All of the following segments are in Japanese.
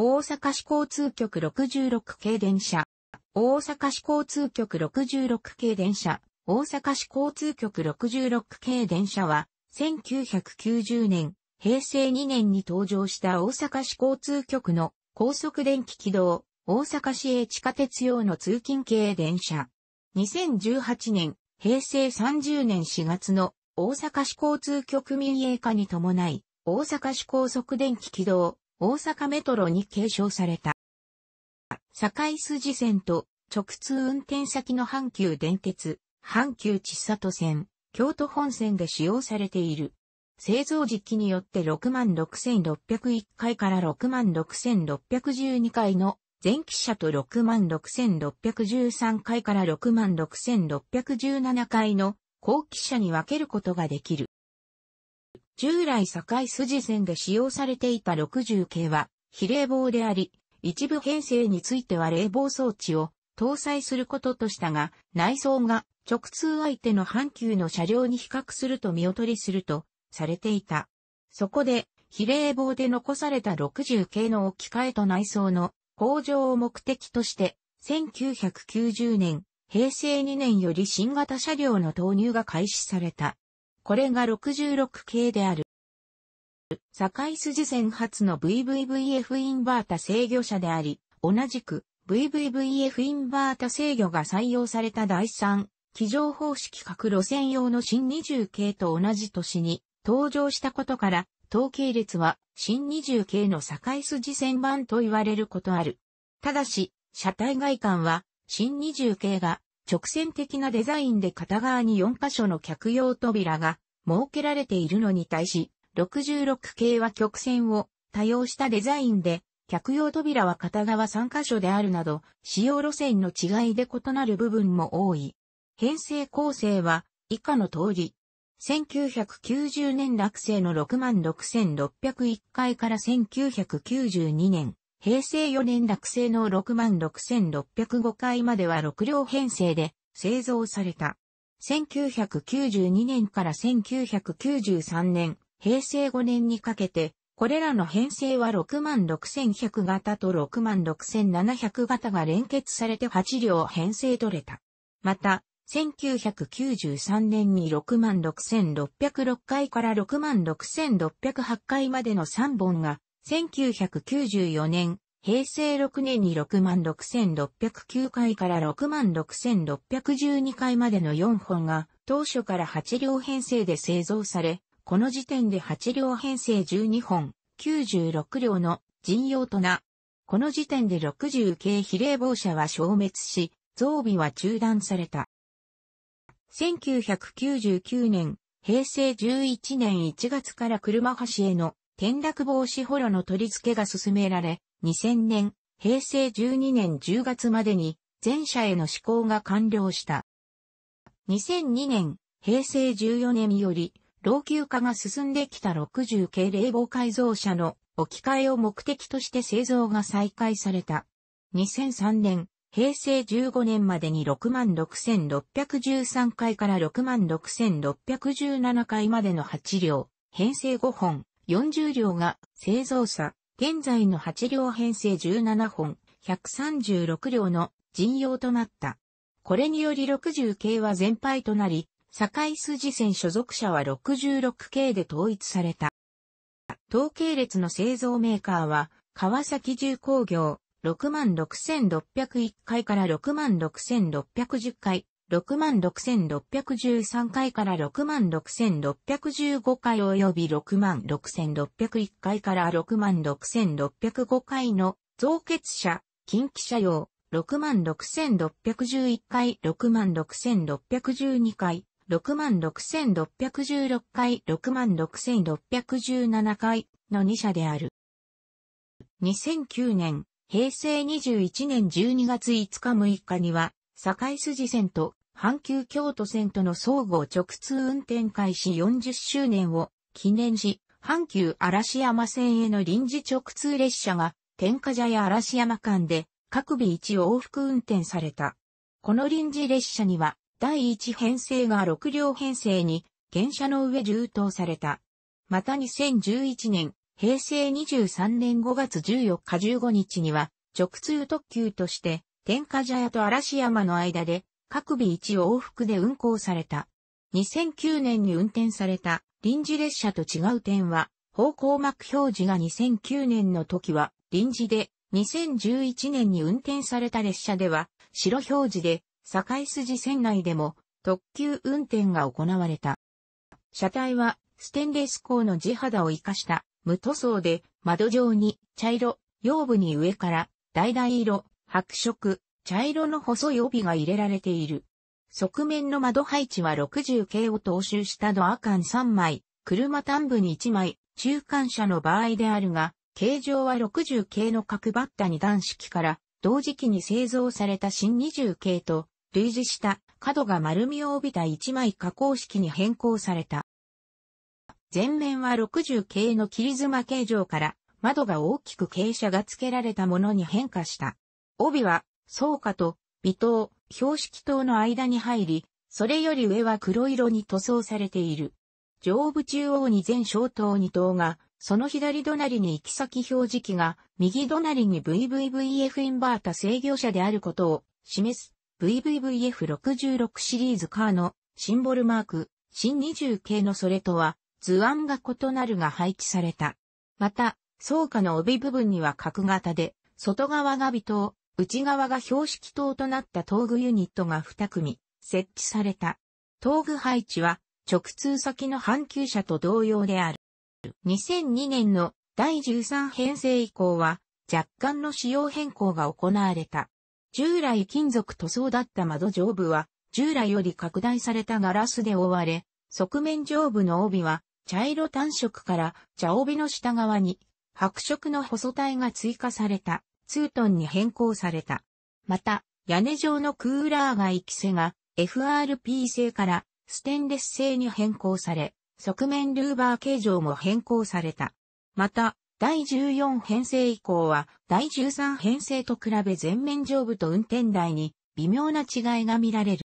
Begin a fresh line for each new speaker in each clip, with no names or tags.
大阪市交通局66系電車。大阪市交通局66系電車。大阪市交通局66系電車は、1990年、平成2年に登場した大阪市交通局の高速電気軌道、大阪市営地下鉄用の通勤系電車。2018年、平成30年4月の大阪市交通局民営化に伴い、大阪市高速電気軌道、大阪メトロに継承された。堺筋線と直通運転先の阪急電鉄、阪急千里線、京都本線で使用されている。製造時期によって66,601回から66,612回の前期車と66,613回から66,617回の後期車に分けることができる。従来境筋線で使用されていた60系は非冷房であり、一部編成については冷房装置を搭載することとしたが、内装が直通相手の阪急の車両に比較すると見劣りするとされていた。そこで、比例棒で残された60系の置き換えと内装の向上を目的として、1990年、平成2年より新型車両の投入が開始された。これが66系である。堺筋線発の VVVF インバータ制御車であり、同じく VVVF インバータ制御が採用された第3、機上方式各路線用の新20系と同じ年に登場したことから、統計列は新20系の堺筋線版と言われることある。ただし、車体外観は新20系が直線的なデザインで片側に4箇所の客用扉が設けられているのに対し、66系は曲線を多用したデザインで、客用扉は片側3箇所であるなど、使用路線の違いで異なる部分も多い。編成構成は以下の通り。1990年落成の66,601回から1992年平成4年落成の66,605回までは6両編成で製造された。1992年から1993年、平成5年にかけて、これらの編成は66,100型と66,700型が連結されて8両編成取れた。また、1993年に66,606回から66,608回までの3本が1994年、平成6年に66,609回から66,612回までの4本が当初から8両編成で製造され、この時点で8両編成12本、96両の陣用とな。この時点で60系比例防車は消滅し、増備は中断された。1999年、平成11年1月から車橋への転落防止ホロの取り付けが進められ、2000年、平成12年10月までに、全社への施行が完了した。2002年、平成14年より、老朽化が進んできた60系冷房改造車の置き換えを目的として製造が再開された。2003年、平成15年までに66,613回から66,617回までの8両、編成5本、40両が製造差、現在の8両編成17本、136両の陣用となった。これにより60系は全敗となり、境筋線所属者は66系で統一された。統計列の製造メーカーは、川崎重工業、66,601回から66,610回、66,613回から66,615回及び66,601回から66,605回の増血者、近畿者用、66,611回、66,612回、66,616回、66,617回の2社である。2009年、平成21年12月5日6日には、堺筋線と阪急京都線との総合直通運転開始40周年を記念し、阪急嵐山線への臨時直通列車が天下茶屋嵐山間で各備一往復運転された。この臨時列車には第一編成が6両編成に原車の上充当された。また2011年、平成23年5月14日15日には直通特急として天下茶屋と嵐山の間で各日1往復で運行された。2009年に運転された臨時列車と違う点は、方向幕表示が2009年の時は臨時で、2011年に運転された列車では、白表示で、境筋線内でも特急運転が行われた。車体はステンレス鋼の地肌を生かした無塗装で窓上に茶色、腰部に上から、橙色、白色、茶色の細い帯が入れられている。側面の窓配置は60系を踏襲したドア間3枚、車端部に1枚、中間車の場合であるが、形状は60系の角バッタ2段式から同時期に製造された新20系と類似した角が丸みを帯びた1枚加工式に変更された。前面は60系の切妻形状から窓が大きく傾斜が付けられたものに変化した。帯は草花と微糖、標識灯の間に入り、それより上は黒色に塗装されている。上部中央に全小灯二灯が、その左隣に行き先表示器が、右隣に VVVF インバータ制御車であることを示す VVVF66 シリーズカーのシンボルマーク、新20系のそれとは図案が異なるが配置された。また、倉下の帯部分には角型で、外側が微糖、内側が標識塔となった東具ユニットが2組設置された。東具配置は直通先の阪急車と同様である。2002年の第13編成以降は若干の仕様変更が行われた。従来金属塗装だった窓上部は従来より拡大されたガラスで覆われ、側面上部の帯は茶色単色から茶帯の下側に白色の細体が追加された。ツートンに変更された。また、屋根上のクーラー外気性が FRP 製からステンレス製に変更され、側面ルーバー形状も変更された。また、第14編成以降は、第13編成と比べ前面上部と運転台に微妙な違いが見られる。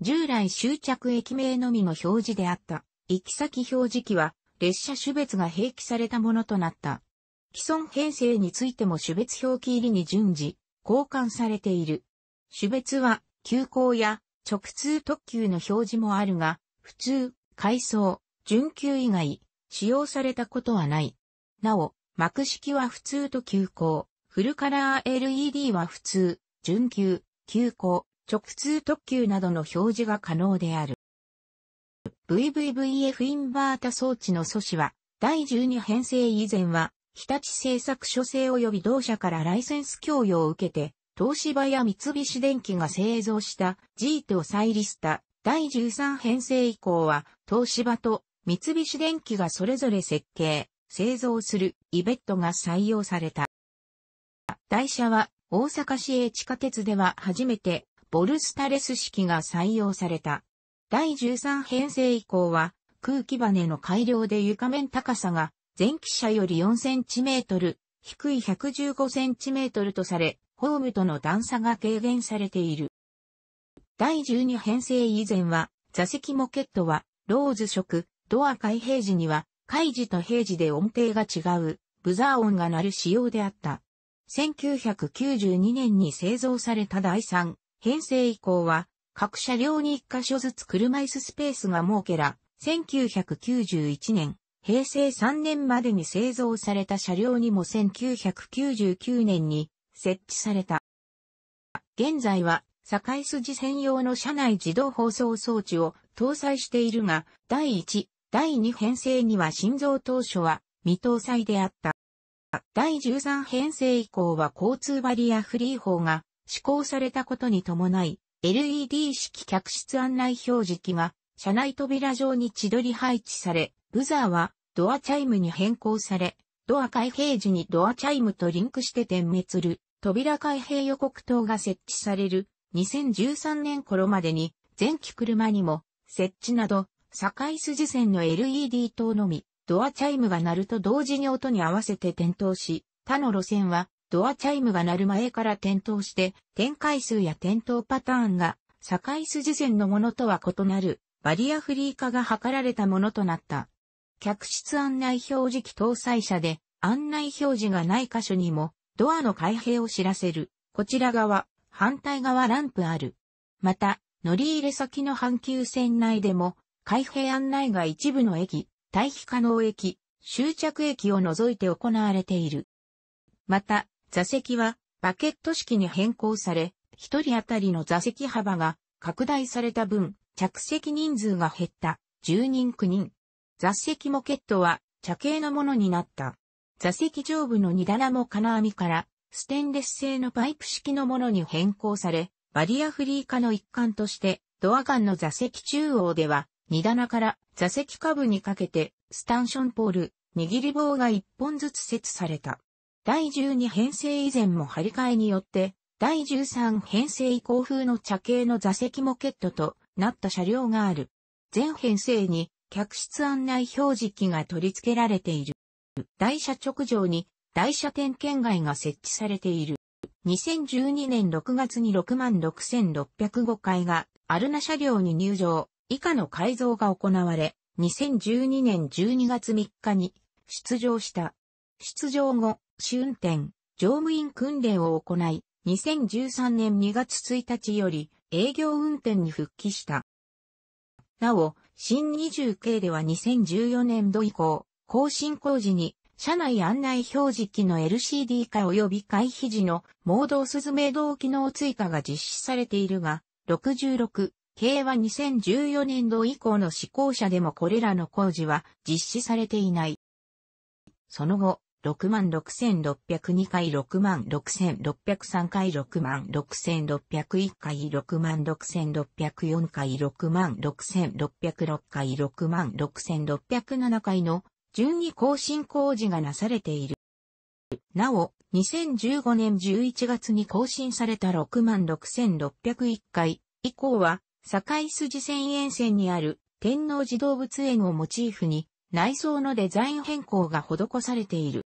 従来終着駅名のみの表示であった、行き先表示機は、列車種別が併記されたものとなった。既存編成についても種別表記入りに順次、交換されている。種別は、急行や直通特急の表示もあるが、普通、階層、準急以外、使用されたことはない。なお、幕式は普通と急行、フルカラー LED は普通、準急、急行、直通特急などの表示が可能である。VVVF インバータ装置の素子は、第12編成以前は、日立製作所製及び同社からライセンス供与を受けて、東芝や三菱電機が製造した G とサイリスタ第13編成以降は東芝と三菱電機がそれぞれ設計、製造するイベットが採用された。台車は大阪市営地下鉄では初めてボルスタレス式が採用された。第13編成以降は空気バネの改良で床面高さが前期車より 4cm、低い 115cm とされ、ホームとの段差が軽減されている。第12編成以前は、座席モケットは、ローズ色、ドア開閉時には、開時と閉時で音程が違う、ブザー音が鳴る仕様であった。1992年に製造された第3編成以降は、各車両に1箇所ずつ車椅子スペースが設けら、1991年、平成3年までに製造された車両にも1999年に設置された。現在は、境筋専用の車内自動放送装置を搭載しているが、第1、第2編成には心臓当初は未搭載であった。第13編成以降は交通バリアフリー法が施行されたことに伴い、LED 式客室案内表示器が車内扉上に千鳥配置され、ブザーはドアチャイムに変更され、ドア開閉時にドアチャイムとリンクして点滅する、扉開閉予告灯が設置される、2013年頃までに、前期車にも、設置など、堺筋線の LED 灯のみ、ドアチャイムが鳴ると同時に音に合わせて点灯し、他の路線は、ドアチャイムが鳴る前から点灯して、展開数や点灯パターンが、堺筋線のものとは異なる、バリアフリー化が図られたものとなった。客室案内表示器搭載車で、案内表示がない箇所にも、ドアの開閉を知らせる、こちら側、反対側ランプある。また、乗り入れ先の阪急線内でも、開閉案内が一部の駅、退避可能駅、終着駅を除いて行われている。また、座席はバケット式に変更され、一人当たりの座席幅が拡大された分、着席人数が減った10人9人、座席モケットは茶系のものになった。座席上部の荷棚も金網からステンレス製のパイプ式のものに変更され、バリアフリー化の一環として、ドアガンの座席中央では、荷棚から座席下部にかけて、スタンションポール、握り棒が一本ずつ設された。第12編成以前も張り替えによって、第13編成以降風の茶系の座席モケットとなった車両がある。全編成に客室案内表示器が取り付けられている。台車直上に台車点検外が設置されている。2012年6月に66,605回がアルナ車両に入場、以下の改造が行われ、2012年12月3日に出場した。出場後、試運転、乗務員訓練を行い、2013年2月1日より営業運転に復帰した。なお、新20系では2014年度以降、更新工事に、車内案内表示機の LCD 化及び回避時のモー盲導鈴め動機能追加が実施されているが、66系は2014年度以降の施行者でもこれらの工事は実施されていない。その後、66,602回66,603回66,601回66,604回66,606回66,607回の順に更新工事がなされている。なお、2015年11月に更新された66,601回以降は、境筋線沿線にある天王寺動物園をモチーフに内装のデザイン変更が施されている。